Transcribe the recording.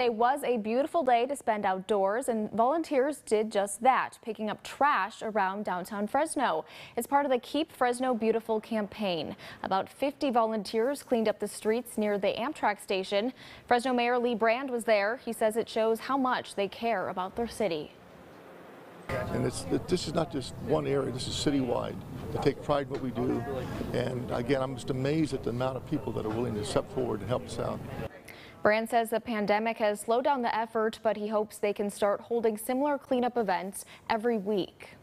It was a beautiful day to spend outdoors, and volunteers did just that, picking up trash around downtown Fresno. It's part of the Keep Fresno Beautiful campaign. About 50 volunteers cleaned up the streets near the Amtrak station. Fresno Mayor Lee Brand was there. He says it shows how much they care about their city. And it's, this is not just one area, this is citywide. I take pride in what we do. And again, I'm just amazed at the amount of people that are willing to step forward and help us out. Brand says the pandemic has slowed down the effort, but he hopes they can start holding similar cleanup events every week.